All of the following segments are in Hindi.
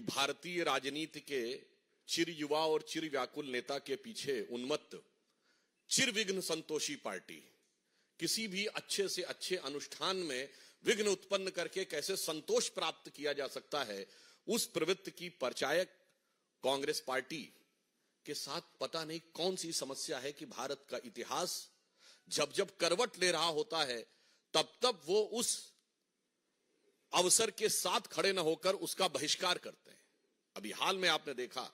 भारतीय राजनीति के चिर युवा और चिर व्याकुल नेता के पीछे उन्मत्त चिर विघ्न संतोषी पार्टी किसी भी अच्छे से अच्छे अनुष्ठान में विघ्न उत्पन्न करके कैसे संतोष प्राप्त किया जा सकता है उस प्रवृत्ति की परचायक कांग्रेस पार्टी के साथ पता नहीं कौन सी समस्या है कि भारत का इतिहास जब जब करवट ले रहा होता है तब तब वो उस अवसर के साथ खड़े न होकर उसका बहिष्कार करते हैं अभी हाल में आपने देखा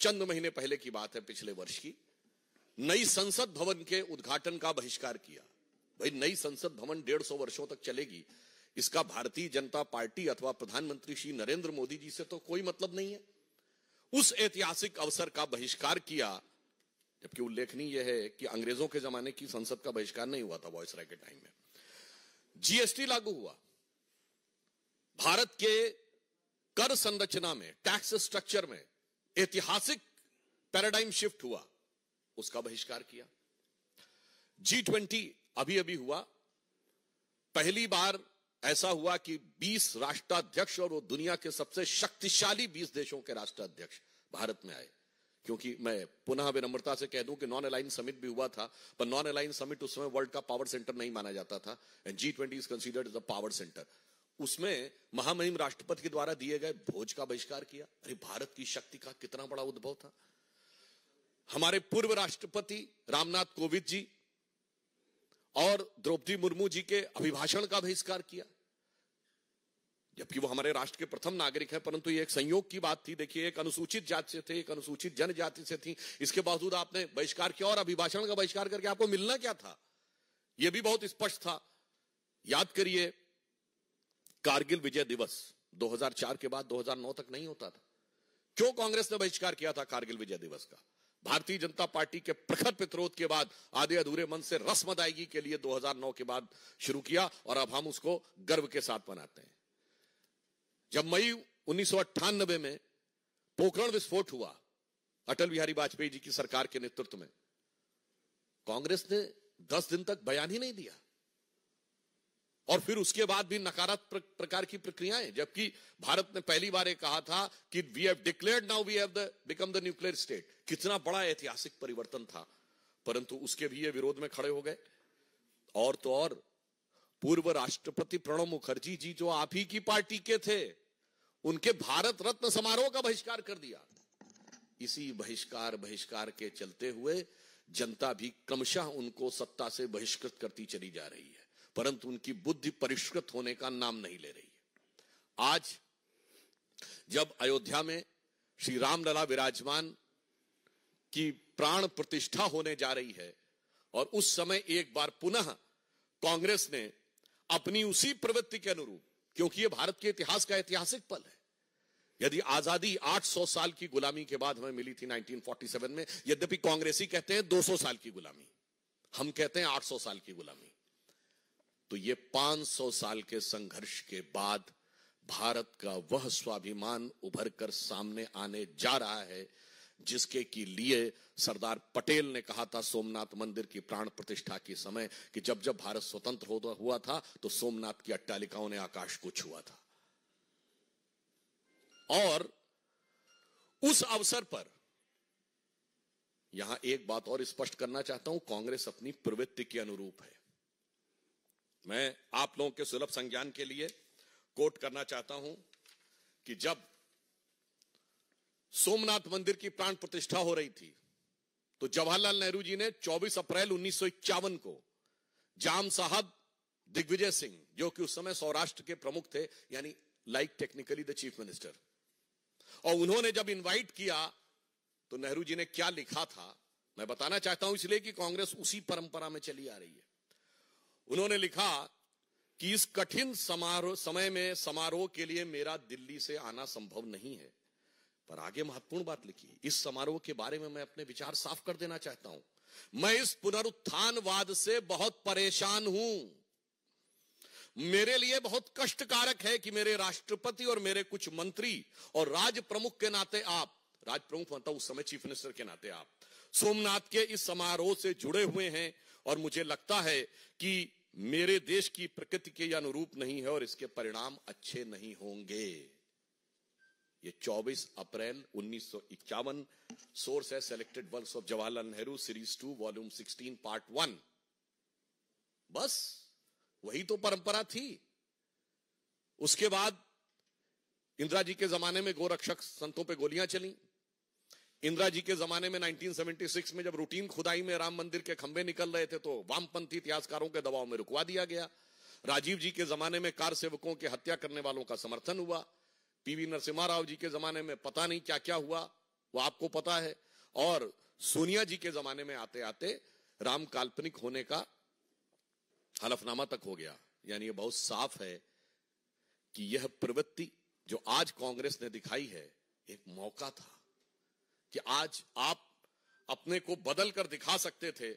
चंद महीने पहले की बात है पिछले वर्ष की नई संसद भवन के उद्घाटन का बहिष्कार किया भाई नई संसद भवन डेढ़ सौ वर्षो तक चलेगी इसका भारतीय जनता पार्टी अथवा प्रधानमंत्री श्री नरेंद्र मोदी जी से तो कोई मतलब नहीं है उस ऐतिहासिक अवसर का बहिष्कार किया जबकि उल्लेखनीय यह है कि अंग्रेजों के जमाने की संसद का बहिष्कार नहीं हुआ था वॉइस राय के टाइम में जीएसटी लागू हुआ भारत के कर संरचना में टैक्स स्ट्रक्चर में ऐतिहासिक पैराडाइम शिफ्ट हुआ उसका बहिष्कार किया जी ट्वेंटी अभी अभी हुआ पहली बार ऐसा हुआ कि 20 राष्ट्राध्यक्ष और वो दुनिया के सबसे शक्तिशाली 20 देशों के राष्ट्राध्यक्ष भारत में आए क्योंकि मैं पुनः विनम्रता से कह दूं कि नॉन अलाइन समिट भी हुआ था पर नॉन अलाइन समिट उस समय वर्ल्ड का पावर सेंटर नहीं माना जाता था and G twenty is considered power centre उसमें महामहिम राष्ट्रपति के द्वारा दिए गए भोज का बहिष्कार किया अरे भारत की शक्ति का कितना बड़ा उद्भव था हमारे पूर्व राष्ट्रपति रामनाथ कोविंद जी और द्रौपदी मुर्मू जी के अभिभाषण का बहिष्कार किया जबकि वो हमारे राष्ट्र के प्रथम नागरिक है परंतु ये एक संयोग की बात थी देखिए एक अनुसूचित जाति से थे एक अनुसूचित जनजाति से थी इसके बावजूद आपने बहिष्कार किया और अभिभाषण का बहिष्कार करके आपको मिलना क्या था यह भी बहुत स्पष्ट था याद करिए कारगिल विजय दिवस 2004 के बाद 2009 तक नहीं होता था क्यों कांग्रेस ने बहिष्कार किया था कारगिल विजय दिवस का भारतीय जनता पार्टी के प्रखर प्रतिरोध के बाद आधे अधूरे मन से रस्म अदायगी के लिए 2009 के बाद शुरू किया और अब हम उसको गर्व के साथ मनाते हैं जब मई उन्नीस में पोखरण विस्फोट हुआ अटल बिहारी वाजपेयी जी की सरकार के नेतृत्व में कांग्रेस ने दस दिन तक बयान ही नहीं दिया और फिर उसके बाद भी नकारात्मक प्रकार की प्रक्रियाएं जबकि भारत ने पहली बार कहा था कि we have declared now we have become the nuclear state कितना बड़ा ऐतिहासिक परिवर्तन था परंतु उसके भी ये विरोध में खड़े हो गए और तो और पूर्व राष्ट्रपति प्रणब मुखर्जी जी जो आप ही की पार्टी के थे उनके भारत रत्न समारोह का बहिष्कार कर दिया इसी बहिष्कार बहिष्कार के चलते हुए जनता भी क्रमशः उनको सत्ता से बहिष्कृत करती चली जा रही है परंतु उनकी बुद्धि परिष्कृत होने का नाम नहीं ले रही है आज जब अयोध्या में श्री रामलला विराजमान की प्राण प्रतिष्ठा होने जा रही है और उस समय एक बार पुनः कांग्रेस ने अपनी उसी प्रवृत्ति के अनुरूप क्योंकि यह भारत के इतिहास का ऐतिहासिक पल है यदि आजादी 800 साल की गुलामी के बाद हमें मिली थी 1947 में यद्यपि कांग्रेसी कहते हैं 200 साल की गुलामी हम कहते हैं 800 साल की गुलामी तो ये 500 साल के संघर्ष के बाद भारत का वह स्वाभिमान उभर कर सामने आने जा रहा है जिसके की लिए सरदार पटेल ने कहा था सोमनाथ मंदिर की प्राण प्रतिष्ठा के समय कि जब जब भारत स्वतंत्र तो हुआ था तो सोमनाथ की अट्टालिकाओं ने आकाश को छुआ था और उस अवसर पर यहां एक बात और स्पष्ट करना चाहता हूं कांग्रेस अपनी प्रवृत्ति के अनुरूप है मैं आप लोगों के सुलभ संज्ञान के लिए कोट करना चाहता हूं कि जब सोमनाथ मंदिर की प्राण प्रतिष्ठा हो रही थी तो जवाहरलाल नेहरू जी ने 24 अप्रैल उन्नीस को जाम साहब दिग्विजय सिंह जो कि उस समय सौराष्ट्र के प्रमुख थे यानी like technically the chief minister और उन्होंने जब इनवाइट किया तो नेहरू जी ने क्या लिखा था मैं बताना चाहता हूं इसलिए कि कांग्रेस उसी परंपरा में चली आ रही है उन्होंने लिखा कि इस कठिन समारोह समय में समारोह के लिए मेरा दिल्ली से आना संभव नहीं है पर आगे महत्वपूर्ण बात लिखी इस समारोह के बारे में मैं अपने विचार साफ कर देना चाहता हूं मैं इस पुनरुत्थानवाद से बहुत परेशान हूं मेरे लिए बहुत कष्टकारक है कि मेरे राष्ट्रपति और मेरे कुछ मंत्री और राज प्रमुख के नाते आप राज प्रमुख मतलब उस समय चीफ मिनिस्टर के नाते आप सोमनाथ के इस समारोह से जुड़े हुए हैं और मुझे लगता है कि मेरे देश की प्रकृति के अनुरूप नहीं है और इसके परिणाम अच्छे नहीं होंगे ये 24 अप्रैल उन्नीस सोर्स है selected works of Jawaharlal Nehru series two volume 16 part one बस वही तो परंपरा थी उसके बाद इंदिरा जी के जमाने में गोरक्षक संतों पे गोलियां चली इंदिरा जी के जमाने में 1976 में जब रूटीन खुदाई में राम मंदिर के खंभे निकल रहे थे तो वामपंथी इतिहासकारों के दबाव में रुकवा दिया गया राजीव जी के जमाने में कार सेवकों की हत्या करने वालों का समर्थन हुआ पीवी नरसिम्हा राव जी के जमाने में पता नहीं क्या क्या हुआ वो आपको पता है और सोनिया जी के जमाने में आते आते राम काल्पनिक होने का हलफनामा तक हो गया यानी ये बहुत साफ है कि यह प्रवृत्ति जो आज कांग्रेस ने दिखाई है एक मौका था कि आज आप अपने को बदल कर दिखा सकते थे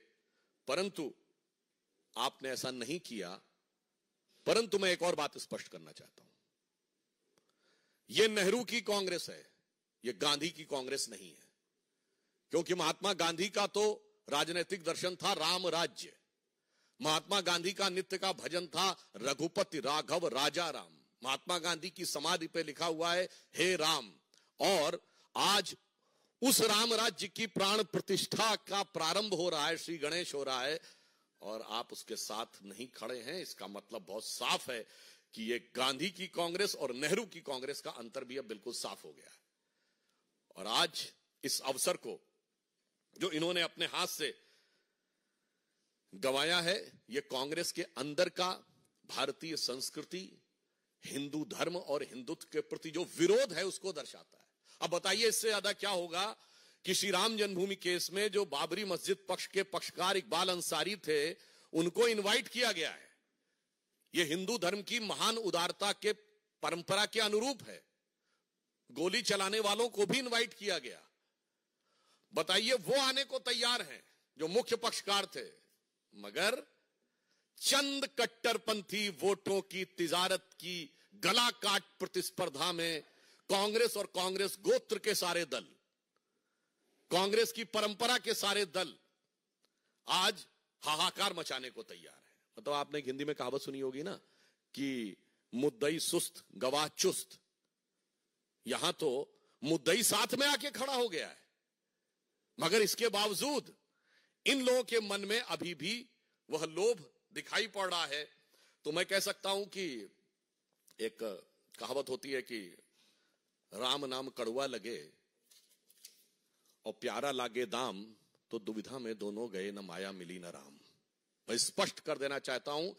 परंतु आपने ऐसा नहीं किया परंतु मैं एक और बात स्पष्ट करना चाहता हूं यह नेहरू की कांग्रेस है यह गांधी की कांग्रेस नहीं है क्योंकि महात्मा गांधी का तो राजनीतिक दर्शन था राम राज्य महात्मा गांधी का नित्य का भजन था रघुपति राघव राजा राम महात्मा गांधी की समाधि पे लिखा हुआ है हे राम और आज उस राम राज्य की प्राण प्रतिष्ठा का प्रारंभ हो रहा है श्री गणेश हो रहा है और आप उसके साथ नहीं खड़े हैं इसका मतलब बहुत साफ है कि ये गांधी की कांग्रेस और नेहरू की कांग्रेस का अंतर भी अब बिल्कुल साफ हो गया है और आज इस अवसर को जो इन्होंने अपने हाथ से गवाया है ये कांग्रेस के अंदर का भारतीय संस्कृति हिंदू धर्म और हिंदुत्व के प्रति जो विरोध है उसको दर्शाता है अब बताइए इससे ज्यादा क्या होगा कि श्री राम जन्मभूमि केस में जो बाबरी मस्जिद पक्ष के पक्षकार इकबाल अंसारी थे उनको इनवाइट किया गया है ये हिंदू धर्म की महान उदारता के परंपरा के अनुरूप है गोली चलाने वालों को भी इनवाइट किया गया बताइए वो आने को तैयार हैं जो मुख्य पक्षकार थे मगर चंद कट्टरपंथी वोटों की तिजारत की गला काट प्रतिस्पर्धा में कांग्रेस और कांग्रेस गोत्र के सारे दल कांग्रेस की परंपरा के सारे दल आज हाहाकार मचाने को तैयार है मतलब आपने हिंदी में कहावत सुनी होगी ना कि मुद्दई सुस्त गवाह चुस्त यहां तो मुद्दई साथ में आके खड़ा हो गया है मगर इसके बावजूद इन लोगों के मन में अभी भी वह लोभ दिखाई पड़ रहा है तो मैं कह सकता हूं कि एक कहावत होती है कि राम नाम कड़वा लगे और प्यारा लागे दाम तो दुविधा में दोनों गए न माया मिली न राम मैं स्पष्ट कर देना चाहता हूं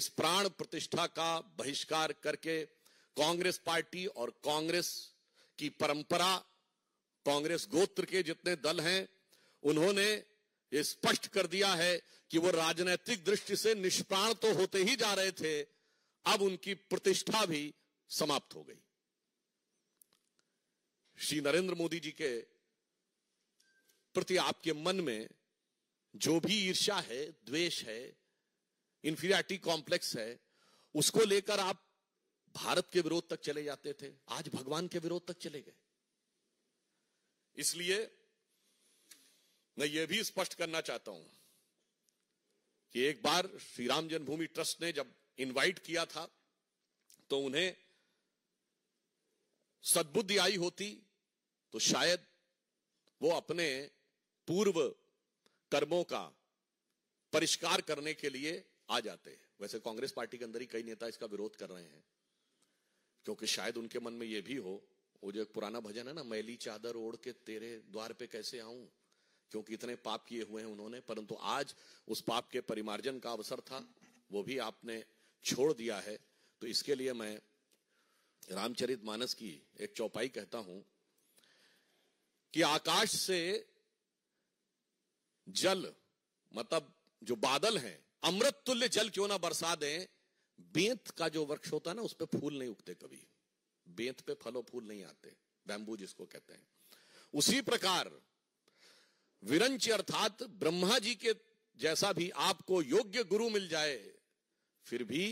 इस प्राण प्रतिष्ठा का बहिष्कार करके कांग्रेस पार्टी और कांग्रेस की परंपरा कांग्रेस गोत्र के जितने दल हैं उन्होंने ये स्पष्ट कर दिया है कि वो राजनीतिक दृष्टि से निष्प्राण तो होते ही जा रहे थे अब उनकी प्रतिष्ठा भी समाप्त हो गई श्री नरेंद्र मोदी जी के प्रति आपके मन में जो भी ईर्षा है द्वेष है इंफीरियरिटी कॉम्प्लेक्स है उसको लेकर आप भारत के विरोध तक चले जाते थे आज भगवान के विरोध तक चले गए इसलिए मैं यह भी स्पष्ट करना चाहता हूं कि एक बार श्री राम जन्मभूमि ट्रस्ट ने जब इनवाइट किया था तो उन्हें सद्बुद्धि आई होती तो शायद वो अपने पूर्व कर्मों का परिष्कार करने के लिए आ जाते हैं वैसे कांग्रेस पार्टी के अंदर ही कई नेता इसका विरोध कर रहे हैं क्योंकि शायद उनके मन में यह भी हो वो जो एक पुराना भजन है ना मैली चादर ओढ़ के तेरे द्वार पे कैसे आऊं क्योंकि इतने पाप किए हुए हैं उन्होंने परंतु आज उस पाप के परिमार्जन का अवसर था वो भी आपने छोड़ दिया है तो इसके लिए मैं रामचरित मानस की एक चौपाई कहता हूं कि आकाश से जल मतलब जो बादल हैं अमृत तुल्य जल क्यों ना बरसा दें बेंत का जो वृक्ष होता है ना उस पर फूल नहीं उगते कभी बेंत पे फल और फूल नहीं आते बैंबू जिसको कहते हैं उसी प्रकार विरंच अर्थात ब्रह्मा जी के जैसा भी आपको योग्य गुरु मिल जाए फिर भी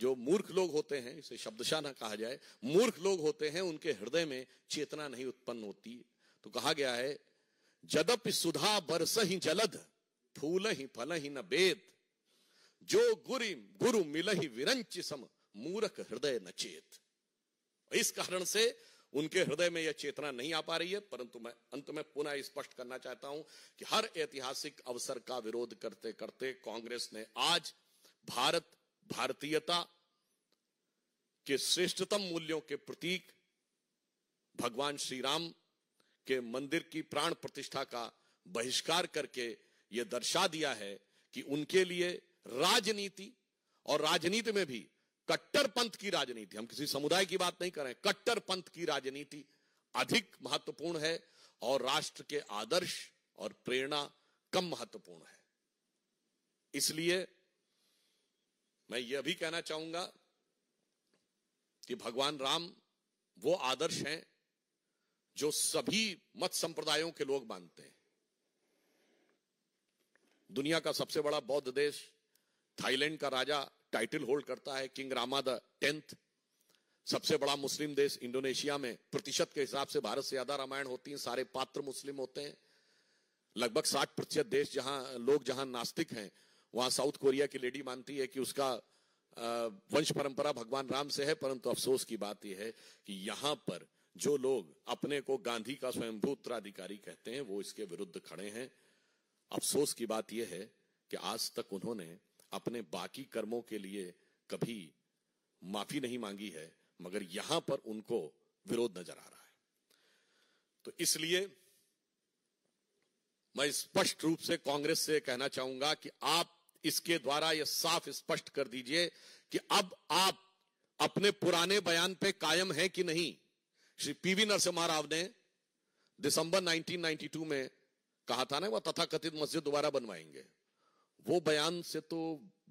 जो मूर्ख लोग होते हैं इसे शब्दशाह ना कहा जाए मूर्ख लोग होते हैं उनके हृदय में चेतना नहीं उत्पन्न होती तो कहा गया है जदप सुधा बरस ही जलद फूल ही फल ही न बेद जो गुरि गुरु मिल ही विरंच सम मूरख हृदय न चेत इस कारण से उनके हृदय में यह चेतना नहीं आ पा रही है परंतु मैं अंत में पुनः स्पष्ट करना चाहता हूं कि हर ऐतिहासिक अवसर का विरोध करते करते कांग्रेस ने आज भारत भारतीयता के श्रेष्ठतम मूल्यों के प्रतीक भगवान श्री राम के मंदिर की प्राण प्रतिष्ठा का बहिष्कार करके ये दर्शा दिया है कि उनके लिए राजनीति और राजनीति में भी कट्टर पंथ की राजनीति हम किसी समुदाय की बात नहीं कर रहे कट्टर पंथ की राजनीति अधिक महत्वपूर्ण है और राष्ट्र के आदर्श और प्रेरणा कम महत्वपूर्ण है इसलिए मैं यह भी कहना चाहूंगा कि भगवान राम वो आदर्श हैं जो सभी मत संप्रदायों के लोग मानते हैं दुनिया का सबसे बड़ा बौद्ध देश थाईलैंड का राजा टाइटल होल्ड करता है किंग रामा द टेंथ सबसे बड़ा मुस्लिम देश इंडोनेशिया में प्रतिशत के हिसाब से भारत से ज्यादा रामायण होती है सारे पात्र मुस्लिम होते हैं लगभग साठ प्रतिशत देश जहां लोग जहां नास्तिक हैं वहां साउथ कोरिया की लेडी मानती है कि उसका वंश परंपरा भगवान राम से है परंतु अफसोस की बात यह है कि यहां पर जो लोग अपने को गांधी का स्वयंभू उत्तराधिकारी कहते हैं वो इसके विरुद्ध खड़े हैं अफसोस की बात यह है कि आज तक उन्होंने अपने बाकी कर्मों के लिए कभी माफी नहीं मांगी है मगर यहां पर उनको विरोध नजर आ रहा है तो इसलिए मैं स्पष्ट रूप से कांग्रेस से कहना चाहूंगा कि आप इसके द्वारा यह साफ स्पष्ट कर दीजिए कि अब आप अपने पुराने बयान पे कायम हैं कि नहीं श्री पीवी नरसिम्हा राव ने दिसंबर 1992 में कहा था ना वह तथाकथित मस्जिद दोबारा बनवाएंगे वो बयान से तो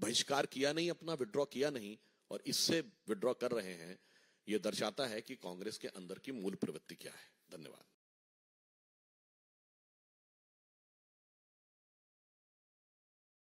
बहिष्कार किया नहीं अपना विड्रॉ किया नहीं और इससे विड्रॉ कर रहे हैं ये दर्शाता है कि कांग्रेस के अंदर की मूल प्रवृत्ति क्या है धन्यवाद